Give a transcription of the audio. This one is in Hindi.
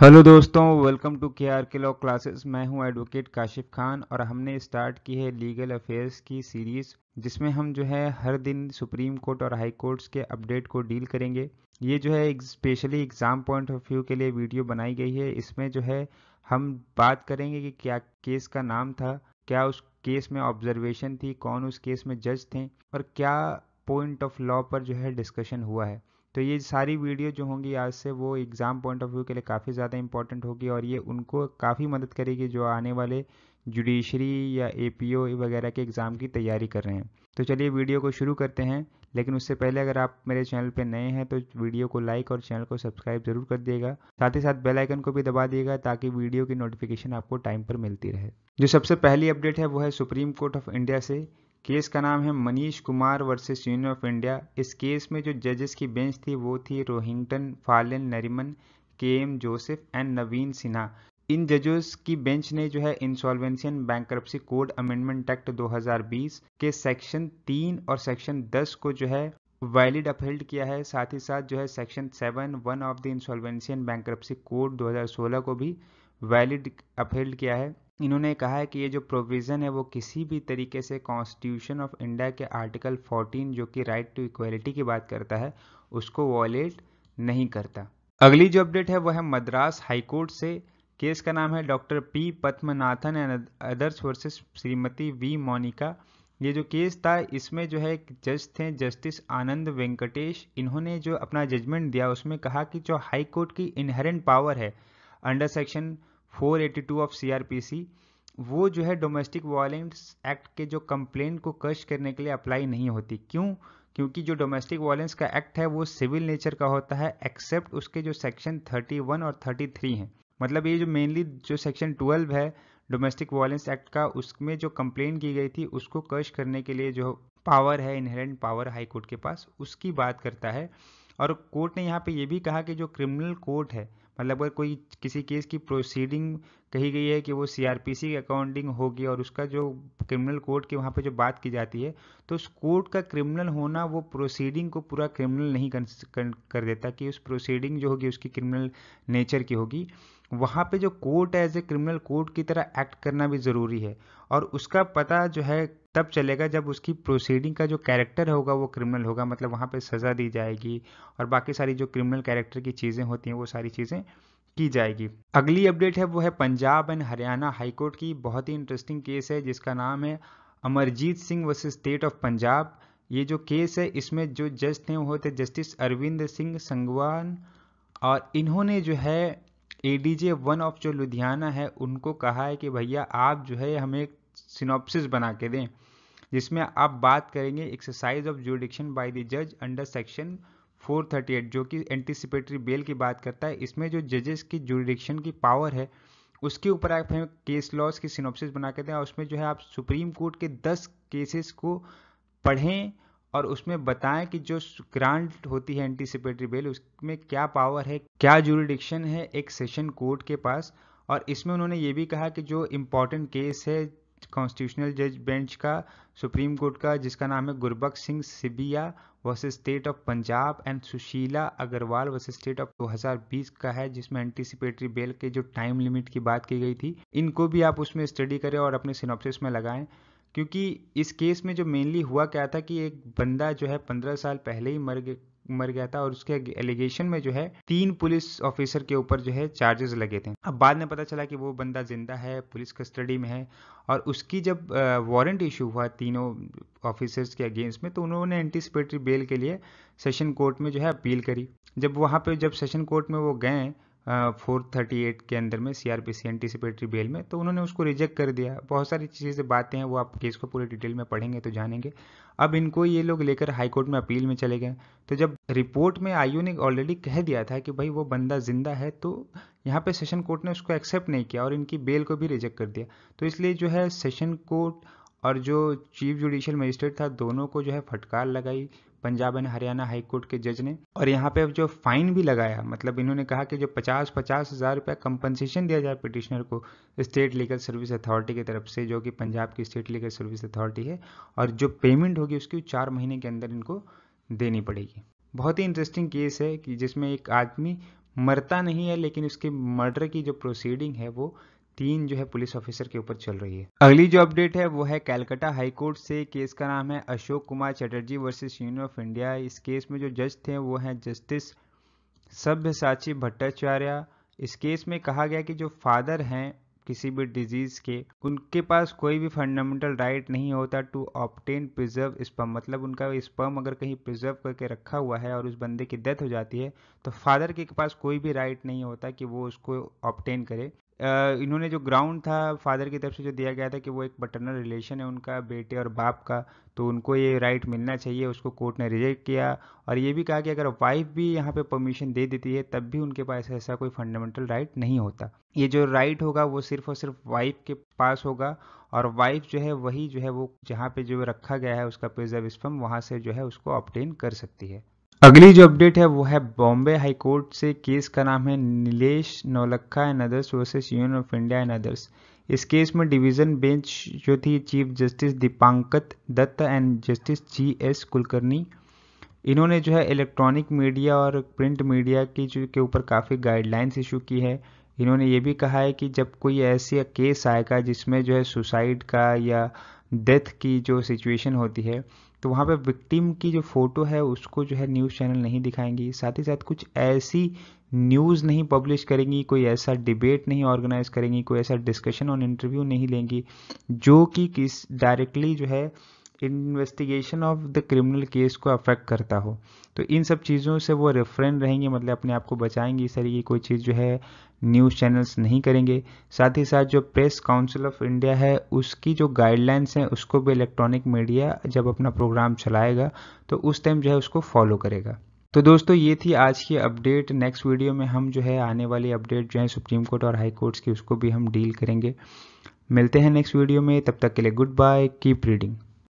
हेलो दोस्तों welcome to K R K law classes मैं हूं एडवोकेट काशिफ खान और हमने स्टार्ट की है लीगल अफेयर्स की सीरीज़ जिसमें हम जो है हर दिन सुप्रीम कोर्ट और हाई कोर्ट्स के अपडेट को डील करेंगे ये जो है specially exam point of view के लिए वीडियो बनाई गई है इसमें जो है हम बात करेंगे कि क्या केस का नाम था क्या उस केस में ऑब्जर्वेशन थी कौन उस केस में जज थे और क्या पॉइंट ऑफ लॉ पर जो है डिस्कशन हुआ है तो ये सारी वीडियो जो होंगी आज से वो एग्ज़ाम पॉइंट ऑफ व्यू के लिए काफ़ी ज़्यादा इंपॉर्टेंट होगी और ये उनको काफ़ी मदद करेगी जो आने वाले जुडिशरी या ए वगैरह के एग्ज़ाम की तैयारी कर रहे हैं तो चलिए वीडियो को शुरू करते हैं लेकिन उससे पहले अगर आप मेरे चैनल पर नए हैं तो वीडियो को लाइक और चैनल को सब्सक्राइब जरूर कर दिएगा साथ ही साथ बेल आइकन को भी दबा दिएगा ताकि वीडियो की नोटिफिकेशन आपको टाइम पर मिलती रहे जो सबसे पहली अपडेट है वो है सुप्रीम कोर्ट ऑफ इंडिया से केस का नाम है Manish Kumar versus Union of India इस केस में जो जजेस की बेंच थी वो थी Rohinton Fali Nariman K M Joseph and Navin Sinha इन जजेस की बेंच ने जो है insolvency and bankruptcy code amendment act 2020 के सेक्शन 3 और सेक्शन 10 को जो है वैलिड अपहेल्ड किया है साथ ही साथ जो है section 7 one of the insolvency and bankruptcy code 2016 को भी वैलिड अपहेल्ड किया है इन्होंने कहा है कि ये जो प्रोविज़न है वो किसी भी तरीके से कॉन्स्टिट्यूशन ऑफ इंडिया के आर्टिकल 14 जो कि राइट टू इक्वलिटी की बात करता है उसको वॉलेट नहीं करता अगली जो अपडेट है वो है मद्रास हाईकोर्ट से केस का नाम है doctor P Padmanathan and others versus Shrimati V Monica ये जो केस था इसमें जो है जज थे जस्टिस आनंद वेंकटेश इन्होंने जो अपना जजमेंट दिया उसमें कहा कि जो हाई कोर्ट की इनहेरेंट पावर है अंडर सेक्शन 482 ऑफ सीआरपीसी वो जो है डोमेस्टिक वायलेंस एक्ट के जो कंप्लेन को कश करने के लिए अप्लाई नहीं होती क्यों क्योंकि जो डोमेस्टिक वायलेंस का एक्ट है वो सिविल नेचर का होता है एक्सेप्ट उसके जो सेक्शन 31 और 33 हैं मतलब ये जो मेनली जो सेक्शन 12 है डोमेस्टिक वायलेंस एक्ट का उसमें जो कंप्लेन की गई थी उसको कश करने के लिए जो पावर है इनहेरेंट पावर हाई कोर्ट के पास उसकी बात करता है और कोर्ट ने यहाँ पे ये भी कहा कि जो क्रिमिनल कोर्ट है मतलब अगर कोई किसी केस की प्रोसीडिंग कही गई है कि वो सीआरपीसी के अकाउंटिंग होगी और उसका जो क्रिमिनल कोर्ट की वहाँ पे जो बात की जाती है तो उस कोर्ट का क्रिमिनल होना वो प्रोसीडिंग को पूरा क्रिमिनल नहीं कर, कर देता कि उस प्रोसीडिंग जो होगी उसकी क्रिमिनल नेचर की होगी वहाँ पे जो court as a criminal court की तरह एक्ट करना भी ज़रूरी है और उसका पता जो है तब चलेगा जब उसकी प्रोसीडिंग का जो कैरेक्टर होगा वो क्रिमिनल होगा मतलब वहाँ पे सज़ा दी जाएगी और बाकी सारी जो क्रिमिनल कैरेक्टर की चीज़ें होती हैं वो सारी चीज़ें की जाएगी अगली अपडेट है वो है पंजाब एंड हरियाणा हाईकोर्ट की बहुत ही इंटरेस्टिंग केस है जिसका नाम है Amarjit Singh versus state of Punjab ये जो केस है इसमें जो जज थे वो थे जस्टिस अरविंद सिंह संगवान और इन्होंने जो है एडीजे वन ऑफ जो लुधियाना है उनको कहा है कि भैया आप जो है हमें एक सिनॉप्सिस बना के दें जिसमें आप बात करेंगे exercise of jurisdiction by the जज अंडर सेक्शन 438 जो कि एंटीसिपेटरी बेल की बात करता है इसमें जो जजेस की जुडिक्शन की पावर है उसके ऊपर आप हमें केस लॉस की सिनोप्सिस बना के दें और उसमें जो है आप सुप्रीम कोर्ट के दस केसेस को पढ़ें और उसमें बताएं कि जो ग्रांट होती है एंटीसिपेटरी बेल उसमें क्या पावर है क्या जुरिडिक्शन है एक सेशन कोर्ट के पास और इसमें उन्होंने ये भी कहा कि जो इम्पोर्टेंट केस है कॉन्स्टिट्यूशनल जज बेंच का सुप्रीम कोर्ट का जिसका नाम है Gurbaksh Singh Sibbia versus state of Punjab and Sushila Agarwal versus state of 2020 का है जिसमें एंटीसिपेटरी बेल के जो टाइम लिमिट की बात की गई थी इनको भी आप उसमें स्टडी करें और अपने सिनोप्सिस में लगाएं क्योंकि इस केस में जो मेनली हुआ क्या था कि एक बंदा जो है पंद्रह साल पहले ही मर मर गया था और उसके एलिगेशन में जो है तीन पुलिस ऑफिसर के ऊपर जो है चार्जेस लगे थे अब बाद में पता चला कि वो बंदा जिंदा है पुलिस कस्टडी में है और उसकी जब वारंट इशू हुआ तीनों ऑफिसर्स के अगेंस्ट में तो उन्होंने एंटिसिपेटरी बेल के लिए सेशन कोर्ट में जो है अपील करी जब वहाँ पर जब सेशन कोर्ट में वो गए फोर थर्टी एट के अंदर में सीआरपीसी एंटिसिपेटरी बेल में तो उन्होंने उसको रिजेक्ट कर दिया बहुत सारी चीज़ें से बातें हैं वो आप केस को पूरे डिटेल में पढ़ेंगे तो जानेंगे अब इनको ये लोग लेकर हाईकोर्ट में अपील में चले गए तो जब रिपोर्ट में आईयू ने ऑलरेडी कह दिया था कि भाई वो बंदा जिंदा है तो यहाँ पे सेशन कोर्ट ने उसको एक्सेप्ट नहीं किया और इनकी बेल को भी रिजेक्ट कर दिया तो इसलिए जो है सेशन कोर्ट और जो चीफ जुडिशियल मजिस्ट्रेट था दोनों को जो है फटकार लगाई Punjab and Haryana high court के जज ने और यहाँ पे अब जो फाइन भी लगाया मतलब इन्होंने कहा कि जो पचास पचास हज़ार रुपया कंपनसेशन दिया जाए पिटिशनर को स्टेट लीगल सर्विस अथॉरिटी की तरफ से जो कि पंजाब की स्टेट लीगल सर्विस अथॉरिटी है और जो पेमेंट होगी उसकी चार महीने के अंदर इनको देनी पड़ेगी बहुत ही इंटरेस्टिंग केस है कि जिसमें एक आदमी मरता नहीं है लेकिन उसके मर्डर की जो प्रोसीडिंग है वो तीन जो है पुलिस ऑफिसर के ऊपर चल रही है अगली जो अपडेट है वो है कैलकाटा हाईकोर्ट से केस का नाम है Ashok Kumar Chatterjee versus Union of India इस केस में जो जज थे वो हैं जस्टिस सभ्यसाची भट्टाचार्य इस केस में कहा गया कि जो फादर हैं किसी भी डिजीज़ के उनके पास कोई भी फंडामेंटल राइट नहीं होता टू ऑप्टेन प्रिजर्व स्पम मतलब उनका स्पम अगर कहीं प्रिजर्व करके रखा हुआ है और उस बंदे की डेथ हो जाती है तो फादर के पास कोई भी राइट नहीं होता कि वो उसको ऑप्टेन करे इन्होंने जो ग्राउंड था फादर की तरफ से जो दिया गया था कि वो एक पटर्नल रिलेशन है उनका बेटे और बाप का तो उनको ये राइट मिलना चाहिए उसको कोर्ट ने रिजेक्ट किया और ये भी कहा कि अगर वाइफ भी यहाँ पे परमिशन दे देती है तब भी उनके पास ऐसा कोई फंडामेंटल राइट नहीं होता ये जो राइट होगा वो सिर्फ और सिर्फ वाइफ के पास होगा और वाइफ जो है वही जो है वो जहाँ पे जो रखा गया है उसका प्रिजर्व स्पम वहाँ से जो है उसको ऑप्टेन कर सकती है अगली जो अपडेट है वो है बॉम्बे हाई कोर्ट से केस का नाम है Nilesh Navlakha and others versus Union of India and others इस केस में डिवीजन बेंच जो थी chief justice Dipankar Datta and justice G S Kulkarni इन्होंने जो है इलेक्ट्रॉनिक मीडिया और प्रिंट मीडिया की जो के ऊपर काफ़ी गाइडलाइंस इशू की है इन्होंने ये भी कहा है कि जब कोई ऐसी केस आएगा जिसमें जो है सुसाइड का या डेथ की जो सिचुएशन होती है तो वहाँ पे विक्टिम की जो फ़ोटो है उसको जो है न्यूज़ चैनल नहीं दिखाएंगी साथ ही साथ कुछ ऐसी न्यूज़ नहीं पब्लिश करेंगी कोई ऐसा डिबेट नहीं ऑर्गेनाइज करेंगी कोई ऐसा डिस्कशन और इंटरव्यू नहीं लेंगी जो कि किस डायरेक्टली जो है investigation of the criminal case को अफेक्ट करता हो तो इन सब चीज़ों से वो रेफरेन रहेंगे मतलब अपने आप को बचाएंगे इस तरीके की कोई चीज़ जो है न्यूज़ चैनल्स नहीं करेंगे साथ ही साथ जो प्रेस काउंसिल ऑफ इंडिया है उसकी जो गाइडलाइंस हैं उसको भी इलेक्ट्रॉनिक मीडिया जब अपना प्रोग्राम चलाएगा तो उस टाइम जो है उसको फॉलो करेगा तो दोस्तों ये थी आज की अपडेट नेक्स्ट वीडियो में हम जो है आने वाली अपडेट जो है सुप्रीम कोर्ट और हाई कोर्ट्स की उसको भी हम डील करेंगे मिलते हैं नेक्स्ट वीडियो में तब तक के लिए गुड बाय कीप रीडिंग